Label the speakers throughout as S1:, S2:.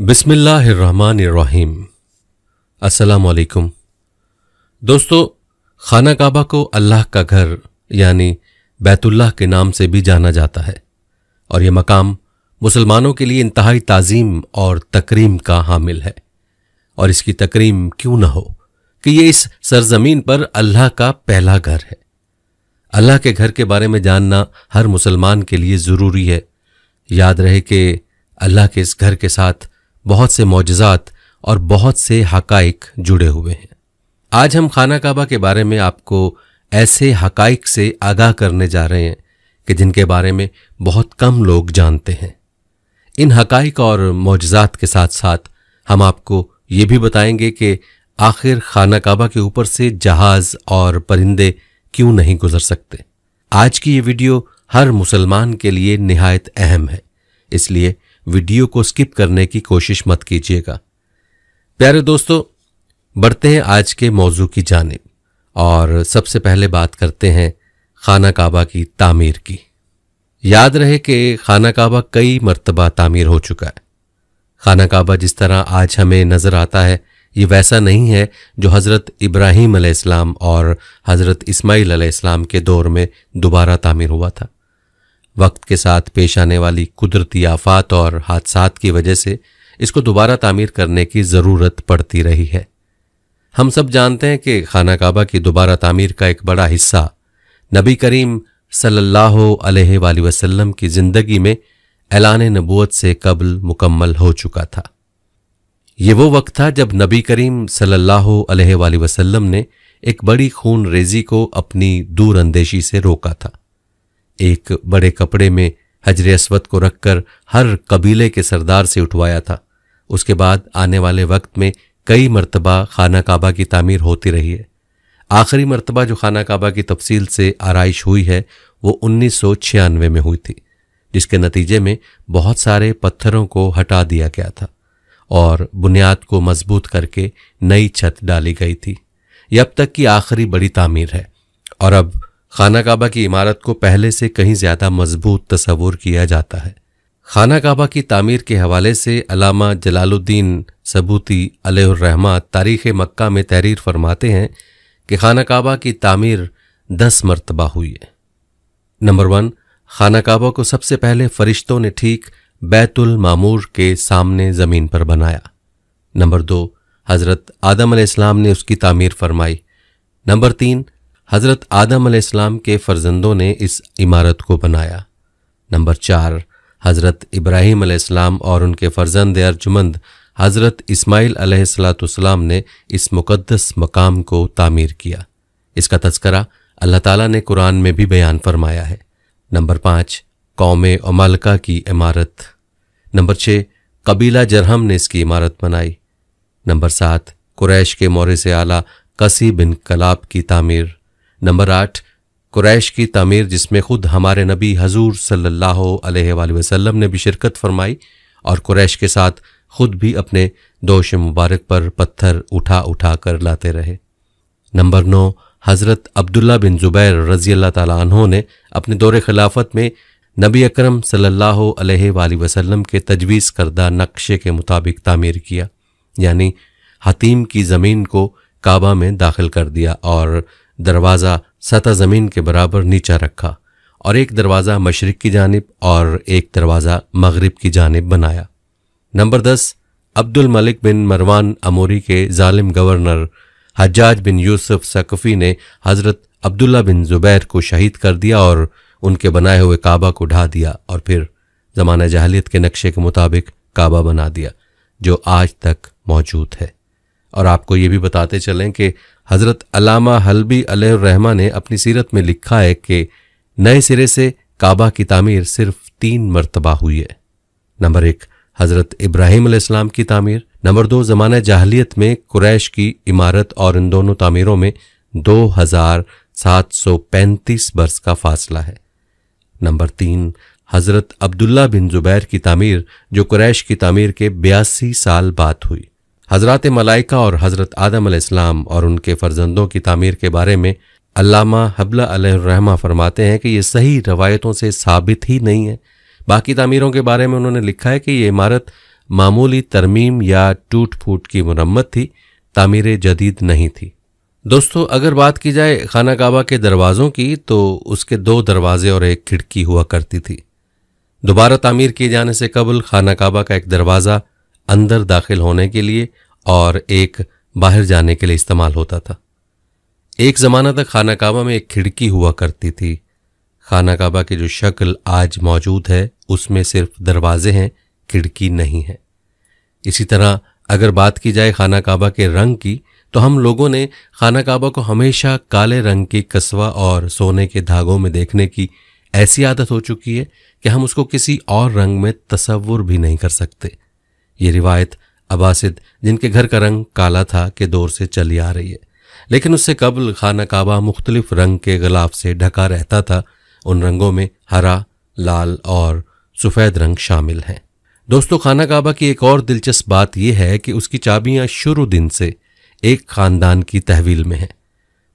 S1: बिस्मिल्लाहिर्रहमानिर्रहीम अस्सलाम वालेकुम दोस्तों खाना काबा को अल्लाह का घर यानी बैतुल्लाह के नाम से भी जाना जाता है और यह मकाम मुसलमानों के लिए इंतहाई ताजीम और तकरीम का हामिल है और इसकी तकरीम क्यों ना हो कि ये इस सरजमीन पर अल्लाह का पहला घर है अल्लाह के घर के बारे में जानना हर मुसलमान के लिए ज़रूरी है याद रहे कि अल्लाह के इस घर के साथ बहुत से मोजात और बहुत से हकाइक जुड़े हुए हैं आज हम खाना काबा के बारे में आपको ऐसे हकाइक से आगाह करने जा रहे हैं कि जिनके बारे में बहुत कम लोग जानते हैं इन हकाइक और मोजात के साथ साथ हम आपको ये भी बताएंगे कि आखिर खाना काबा के ऊपर से जहाज और परिंदे क्यों नहीं गुजर सकते आज की ये वीडियो हर मुसलमान के लिए निहायत अहम है इसलिए वीडियो को स्किप करने की कोशिश मत कीजिएगा प्यारे दोस्तों बढ़ते हैं आज के मौजू की जानब और सबसे पहले बात करते हैं खाना काबा की तामीर की याद रहे कि खाना काबा कई मरतबा तामीर हो चुका है खाना काबा जिस तरह आज हमें नज़र आता है ये वैसा नहीं है जो हज़रत इब्राहिम और हज़रत इस्माईल के दौर में दोबारा तामीर हुआ था वक्त के साथ पेश आने वाली कुदरती आफात और हादसा की वजह से इसको दोबारा तामीर करने की ज़रूरत पड़ती रही है हम सब जानते हैं कि खाना काबा की दोबारा तामीर का एक बड़ा हिस्सा नबी करीम सल्लल्लाहु अलैहि वसल्लम की ज़िंदगी में ऐलान नबूत से कबल मुकम्मल हो चुका था ये वो वक्त था जब नबी करीम सल्लल्लाहु अलैहि वसल्लम ने एक बड़ी खून रेजी को अपनी दूरअंदेशी से रोका था एक बड़े कपड़े में हजरे असवद को रखकर हर कबीले के सरदार से उठवाया था उसके बाद आने वाले वक्त में कई मरतबा खाना काबा की तामीर होती रही है आखिरी मरतबा जो खाना काबा की तफसील से आरइश हुई है वो उन्नीस में हुई थी जिसके नतीजे में बहुत सारे पत्थरों को हटा दिया गया था और बुनियाद को मजबूत करके नई छत डाली गई थी यह अब तक की आखिरी बड़ी तामीर है और अब खाना काबा की इमारत को पहले से कहीं ज़्यादा मजबूत तस्वूर किया जाता है खाना काबा की तामीर के हवाले से अलामा जलालुद्दीन सबूती अलहमा तारीख़ मक्का में तहरीर फरमाते हैं कि खाना काबा की तामीर दस मरतबा हुई है नंबर वन खाना काबा को सबसे पहले फरिश्तों ने ठीक बैतुल मामूर के सामने ज़मीन पर बनाया नंबर दो हज़रत आदम इस्लाम ने उसकी तामीर फरमाई नंबर तीन हज़रत आदम अलैहिस्सलाम के फ़र्जंदों ने इस इमारत को बनाया नंबर चार हज़रत इब्राहीम अलैहिस्सलाम और उनके फ़र्जंद अर्जुमंद हज़रत इस्माइल अलैहिस्सलाम ने इस मुक़दस मकाम को तामीर किया इसका तस्करा अल्लाह ताला ने कुरान में भी बयान फरमाया है नंबर पाँच कौम अमालका की इमारत नंबर छः कबीला जरहम ने इसकी इमारत बनाई नंबर सात कुरैश के मौर्य से आला कसी बिन कलाब की तामीर नंबर आठ कुरैश की तमीर जिसमें खुद हमारे नबी हजूर सल्लल्लाहु अलैहि वसल्लम ने भी शिरकत फरमाई और कुरैश के साथ खुद भी अपने दोष मुबारक पर पत्थर उठा उठा कर लाते रहे नंबर नौ हज़रत अब्दुल्ला बिन ज़ुबैर रजी अल्लाह तहों ने अपने दौरे खिलाफत में नबी अकरम सल्लल्लाहु अलैहि वसल्लम के तजवीज़ करदा नक्शे के मुताबिक तामीर किया यानी हतीम की ज़मीन को काबा में दाखिल कर दिया और दरवाज़ा सतह ज़मीन के बराबर नीचा रखा और एक दरवाज़ा मशरक़ की जानब और एक दरवाज़ा मगरब की जानब बनाया नंबर दस अब्दुल मलिक बिन मरवान अमोरी के जालिम governor Hajjaj bin Yusuf Saqafi ने हज़रत अब्दुल्ला बिन ज़ुबैर को शहीद कर दिया और उनके बनाए हुए काबा को ढा दिया और फिर ज़माना जहलीत के नक्शे के मुताबिक काबा बना दिया जो आज तक मौजूद है और आपको ये भी बताते चलें कि हज़रत अलामा हल्बी रहमा ने अपनी सीरत में लिखा है कि नए सिरे से काबा की तामीर सिर्फ तीन मरतबा हुई है नंबर एक हज़रत इब्राहिम इस्लाम की तामीर नंबर दो जमान जाहलीत में कुरैश की इमारत और इन दोनों तामीरों में दो हजार सात सौ पैंतीस बरस का फासला है नंबर तीन हज़रत अब्दुल्ला बिन जुबैर की तामीर जो कुरैश की तामीर के बयासी साल बाद हुई हज़रत मलाइका और हज़रत आदम अलैहिस्सलाम और उनके फ़र्जंदों की तामीर के बारे में अल्लामा हबला अलैहिर्रहमा फरमाते हैं कि ये सही रवायतों से साबित ही नहीं है बाकी तामीरों के बारे में उन्होंने लिखा है कि ये इमारत मामूली तरमीम या टूट फूट की मरम्मत थी तामीर जदीद नहीं थी दोस्तों अगर बात की जाए खाना काबा के दरवाज़ों की तो उसके दो दरवाज़े और एक खिड़की हुआ करती थी दोबारा तामीर किए जाने से कबल खाना काबा का एक दरवाज़ा अंदर दाखिल होने के लिए और एक बाहर जाने के लिए इस्तेमाल होता था एक ज़माना तक खाना काबा में एक खिड़की हुआ करती थी खाना काबा की जो शक्ल आज मौजूद है उसमें सिर्फ दरवाजे हैं खिड़की नहीं है इसी तरह अगर बात की जाए खाना काबा के रंग की तो हम लोगों ने खाना काबा को हमेशा काले रंग के कस्बा और सोने के धागों में देखने की ऐसी आदत हो चुकी है कि हम उसको किसी और रंग में तस्वुर भी नहीं कर सकते ये रिवायत अबासिद जिनके घर का रंग काला था के दौर से चली आ रही है लेकिन उससे कबल खाना काबा मुख्तलिफ रंग के गलाफ से ढका रहता था उन रंगों में हरा लाल और सफ़ेद रंग शामिल हैं दोस्तों खाना काबा की एक और दिलचस्प बात यह है कि उसकी चाबियां शुरू दिन से एक ख़ानदान की तहवील में हैं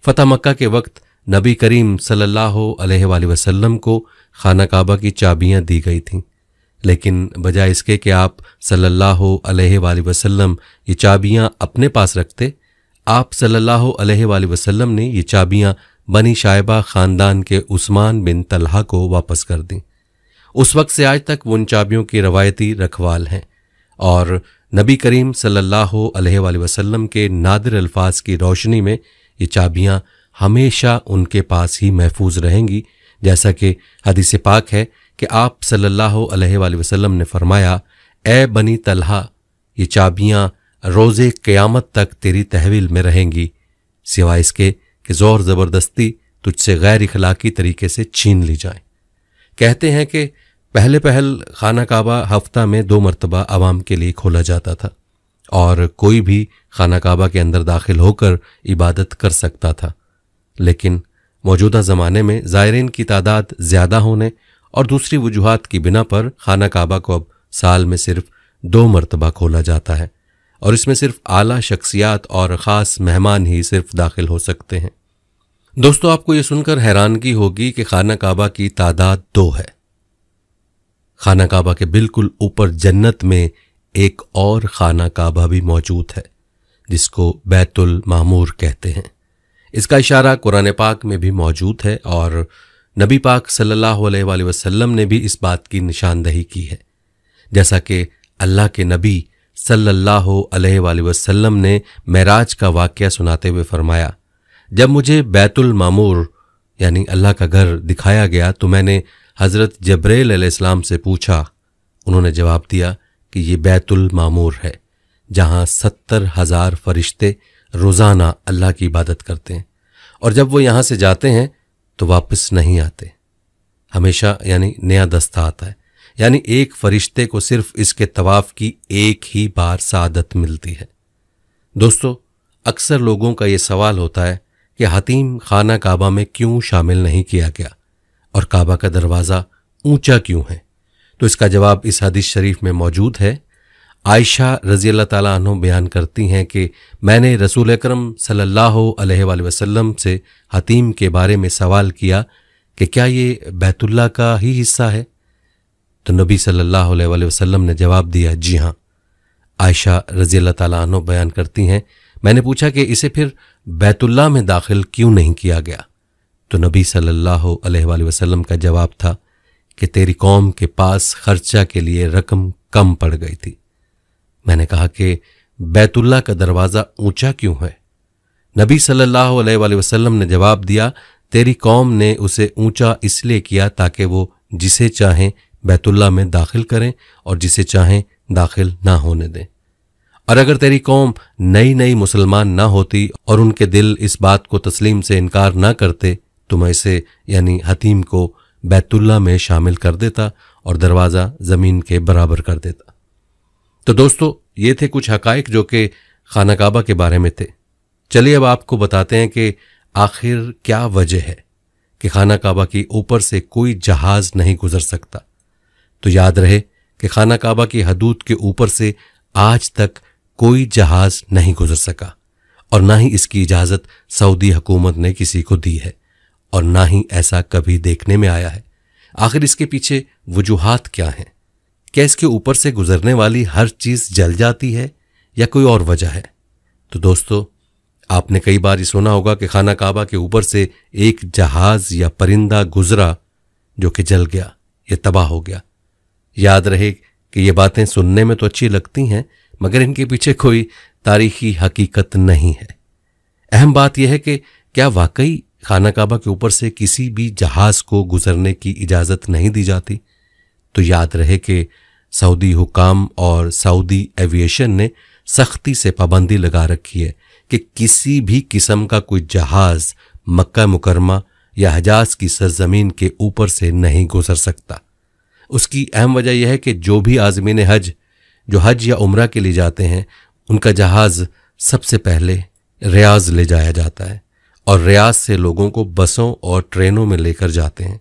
S1: फतेह मक्का के वक्त नबी करीम सल्लल्लाहु अलैहि वसल्लम को खाना काबा की चाबियां दी गई थीं लेकिन बजाय इसके कि आप सल्लल्लाहु अलैहि वसल्लम ये चाबियाँ अपने पास रखते आप सल्लल्लाहु अलैहि वसल्लम ने ये चाबियाँ बनी शायबा ख़ानदान के उस्मान बिन तलहा को वापस कर दी उस वक्त से आज तक वो उन चाबियों की रवायती रखवाल हैं और नबी करीम सल्लल्लाहु अलैहि वसल्लम के नादिर अल्फाज की रोशनी में ये चाबियाँ हमेशा उनके पास ही महफूज रहेंगी जैसा कि हदीस पाक है कि आप सल्लल्लाहु अलैहि वसल्लम ने फरमाया ए बनी तलहा ये चाबियाँ रोज़े क़यामत तक तेरी तहवील में रहेंगी सिवाय इसके कि ज़ोर ज़बरदस्ती तुझसे गैर इखलाकी तरीके से छीन ली जाए कहते हैं कि पहले पहल खाना काबा हफ्ता में दो मरतबा आवाम के लिए खोला जाता था और कोई भी खाना काबा के अंदर दाखिल होकर इबादत कर सकता था लेकिन मौजूदा ज़माने में ज़ायरीन की तादाद ज़्यादा होने और दूसरी वजूहत की बिना पर खाना काबा को अब साल में सिर्फ दो मरतबा खोला जाता है और इसमें सिर्फ आला शख्सियात और ख़ास मेहमान ही सिर्फ दाखिल हो सकते हैं दोस्तों आपको ये सुनकर हैरानगी होगी कि खाना काबा की तादाद दो है खाना काबा के बिल्कुल ऊपर जन्नत में एक और खाना काबा भी मौजूद है जिसको बैतुल मामूर कहते हैं इसका इशारा कुरान पाक में भी मौजूद है और नबी पाक सल्लल्लाहु अलैहि वसल्लम ने भी इस बात की निशानदही की है जैसा कि अल्लाह के नबी सल्लल्लाहु अलैहि वसल्लम ने मेराज का वाक्य सुनाते हुए फरमाया जब मुझे बैतुल मामूर यानी अल्लाह का घर दिखाया गया तो मैंने हज़रत जबरेल अलैहिस्सलाम से पूछा उन्होंने जवाब दिया कि ये बैतुल मामूर है जहाँ सत्तर हज़ार फरिश्ते रोज़ाना अल्लाह की इबादत करते हैं और जब वो यहाँ से जाते हैं तो वापस नहीं आते हमेशा यानी नया दस्ता आता है यानी एक फरिश्ते को सिर्फ इसके तवाफ की एक ही बार सादत मिलती है दोस्तों अक्सर लोगों का यह सवाल होता है कि हतीम खाना काबा में क्यों शामिल नहीं किया गया और काबा का दरवाज़ा ऊंचा क्यों है तो इसका जवाब इस हदीस शरीफ में मौजूद है आयशा रजी अल्लाह तु बयान करती हैं कि मैंने रसूल अक्रम सल्लल्लाहु अलैहि वसल्लम से हतीम के बारे में सवाल किया कि क्या ये बैतुल्ला का ही हिस्सा है तो नबी सल्लल्लाहु अलैहि वसल्लम ने जवाब दिया जी हाँ आयशा रजी अल्लाह तु बयान करती हैं मैंने पूछा कि इसे फिर बैतुल्ला में दाखिल क्यों नहीं किया गया तो नबी सल्लल्लाहु अलैहि वसल्लम का जवाब था कि तेरी कौम के पास खर्चा के लिए रकम कम पड़ गई थी मैंने कहा कि बैतुल्ला का दरवाज़ा ऊंचा क्यों है नबी सल्लल्लाहु अलैहि वसल्लम ने जवाब दिया तेरी कौम ने उसे ऊंचा इसलिए किया ताकि वो जिसे चाहें बैतुल्ला में दाखिल करें और जिसे चाहें दाखिल ना होने दें और अगर तेरी कौम नई नई मुसलमान ना होती और उनके दिल इस बात को तस्लीम से इनकार ना करते तो मैं इसे यानी हतीम को बैतुल्ला में शामिल कर देता और दरवाज़ा ज़मीन के बराबर कर देता तो दोस्तों ये थे कुछ हकाइक जो कि खाना काबा के बारे में थे चलिए अब आपको बताते हैं कि आखिर क्या वजह है कि खाना काबा की ऊपर से कोई जहाज नहीं गुजर सकता तो याद रहे कि खाना काबा की हदूद के ऊपर से आज तक कोई जहाज नहीं गुजर सका और ना ही इसकी इजाज़त सऊदी हुकूमत ने किसी को दी है और ना ही ऐसा कभी देखने में आया है आखिर इसके पीछे वजूहत क्या हैं क्या इसके ऊपर से गुजरने वाली हर चीज़ जल जाती है या कोई और वजह है तो दोस्तों आपने कई बार ये सुना होगा कि खाना काबा के ऊपर से एक जहाज या परिंदा गुजरा जो कि जल गया या तबाह हो गया याद रहे कि ये बातें सुनने में तो अच्छी लगती हैं मगर इनके पीछे कोई तारीखी हकीकत नहीं है अहम बात यह है कि क्या वाकई खाना काबा के ऊपर से किसी भी जहाज को गुजरने की इजाज़त नहीं दी जाती तो याद रहे कि सऊदी हुकाम और सऊदी एविएशन ने सख्ती से पाबंदी लगा रखी है कि किसी भी किस्म का कोई जहाज़ मक्का मुकरमा या हजाज की सरजमीन के ऊपर से नहीं गुजर सकता उसकी अहम वजह यह है कि जो भी आजमीन हज जो हज या उम्र के लिए जाते हैं उनका जहाज़ सबसे पहले रियाज ले जाया जाता है और रियाज से लोगों को बसों और ट्रेनों में लेकर जाते हैं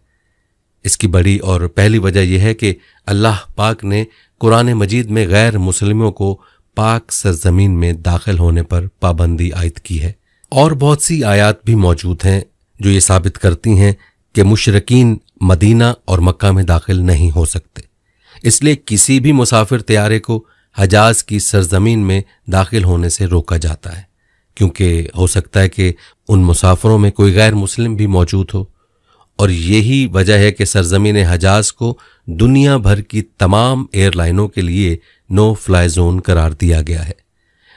S1: इसकी बड़ी और पहली वजह यह है कि अल्लाह पाक ने कुरान मजीद में गैर मुसलमों को पाक सरजमीन में दाखिल होने पर पाबंदी आयद की है और बहुत सी आयात भी मौजूद हैं जो ये साबित करती हैं कि मुशरकिन मदीना और मक्का में दाखिल नहीं हो सकते इसलिए किसी भी मुसाफिर तैयारे को हजाज की सरजमीन में दाखिल होने से रोका जाता है क्योंकि हो सकता है कि उन मुसाफिरों में कोई गैर मुस्लिम भी मौजूद हो और यही वजह है कि सरजमीन हजाज को दुनिया भर की तमाम एयरलाइनों के लिए नो फ्लाई जोन करार दिया गया है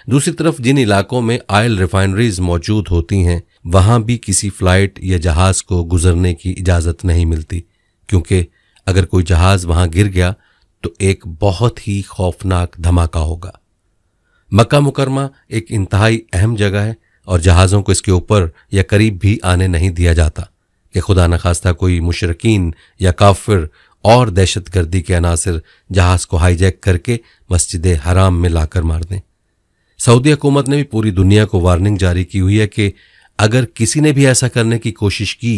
S1: दूसरी तरफ जिन इलाकों में आयल रिफाइनरीज मौजूद होती हैं वहां भी किसी फ्लाइट या जहाज को गुजरने की इजाज़त नहीं मिलती क्योंकि अगर कोई जहाज वहां गिर गया तो एक बहुत ही खौफनाक धमाका होगा मक्का मुकरमा एक इंतहाई अहम जगह है और जहाज़ों को इसके ऊपर या करीब भी आने नहीं दिया जाता कि खुदा न खास्ता कोई मुशरकिन या काफिर और दहशत गर्दी के अनासर जहाज़ को हाईजैक करके मस्जिद हराम में लाकर मार दें सऊदी हुकूमत ने भी पूरी दुनिया को वार्निंग जारी की हुई है कि अगर किसी ने भी ऐसा करने की कोशिश की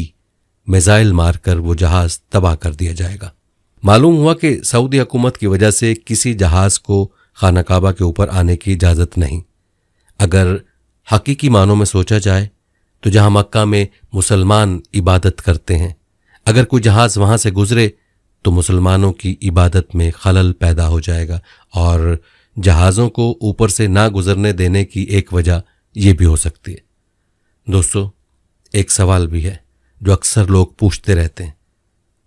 S1: मिज़ाइल मारकर वो जहाज़ तबाह कर दिया जाएगा मालूम हुआ कि सऊदी हुकूमत की वजह से किसी जहाज़ को खाना काबा के ऊपर आने की इजाज़त नहीं अगर हकीकी मानों में सोचा जाए तो जहां मक्का में मुसलमान इबादत करते हैं अगर कोई जहाज़ वहां से गुजरे तो मुसलमानों की इबादत में खलल पैदा हो जाएगा और जहाज़ों को ऊपर से ना गुजरने देने की एक वजह यह भी हो सकती है दोस्तों एक सवाल भी है जो अक्सर लोग पूछते रहते हैं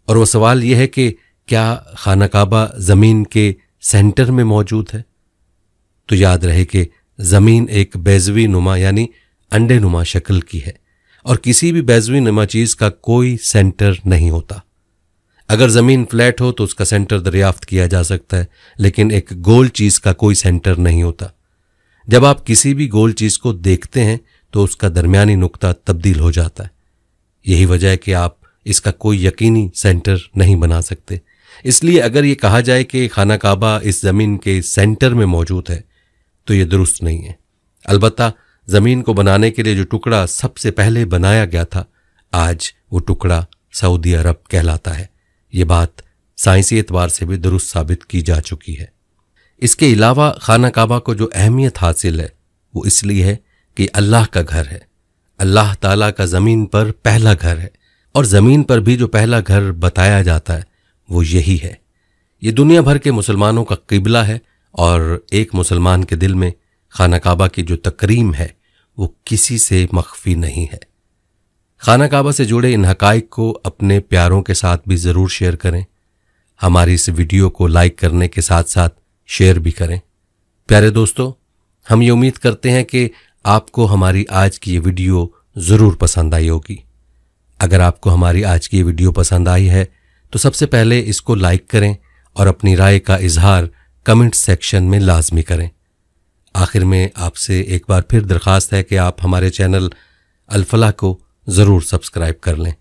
S1: और वो सवाल यह है कि क्या खाना काबा ज़मीन के सेंटर में मौजूद है तो याद रहे कि ज़मीन एक बेजवी नुमा यानी अंडे नुमा शक्ल की है और किसी भी बैजवी नुमा चीज का कोई सेंटर नहीं होता अगर ज़मीन फ्लैट हो तो उसका सेंटर दरियाफ्त किया जा सकता है लेकिन एक गोल चीज़ का कोई सेंटर नहीं होता जब आप किसी भी गोल चीज़ को देखते हैं तो उसका दरमियानी नुकता तब्दील हो जाता है यही वजह है कि आप इसका कोई यकीनी सेंटर नहीं बना सकते इसलिए अगर ये कहा जाए कि खाना काबा इस ज़मीन के सेंटर में मौजूद है तो ये दुरुस्त नहीं है अलबत्ता जमीन को बनाने के लिए जो टुकड़ा सबसे पहले बनाया गया था आज वो टुकड़ा सऊदी अरब कहलाता है ये बात साइंसी एतबार से भी दुरुस्त साबित की जा चुकी है इसके अलावा खाना काबा को जो अहमियत हासिल है वो इसलिए है कि अल्लाह का घर है अल्लाह ताला का ज़मीन पर पहला घर है और ज़मीन पर भी जो पहला घर बताया जाता है वो यही है ये दुनिया भर के मुसलमानों का किबला है और एक मुसलमान के दिल में खाना काबा की जो तकरीम है वो किसी से मख्फी नहीं है खाना काबा से जुड़े इन हकाइक को अपने प्यारों के साथ भी ज़रूर शेयर करें हमारी इस वीडियो को लाइक करने के साथ साथ शेयर भी करें प्यारे दोस्तों हम ये उम्मीद करते हैं कि आपको हमारी आज की ये वीडियो ज़रूर पसंद आई होगी अगर आपको हमारी आज की ये वीडियो पसंद आई है तो सबसे पहले इसको लाइक करें और अपनी राय का इजहार कमेंट सेक्शन में लाजमी करें आखिर में आपसे एक बार फिर दरख्वास्त है कि आप हमारे चैनल अलफला को ज़रूर सब्सक्राइब कर लें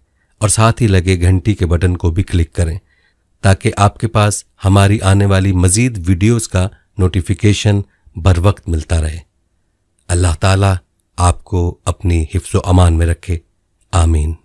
S1: और साथ ही लगे घंटी के बटन को भी क्लिक करें ताकि आपके पास हमारी आने वाली मज़ीद वीडियोज़ का नोटिफिकेशन बर वक्त मिलता रहे अल्लाह ताला आपको अपनी हिफ्स अमान में रखे आमीन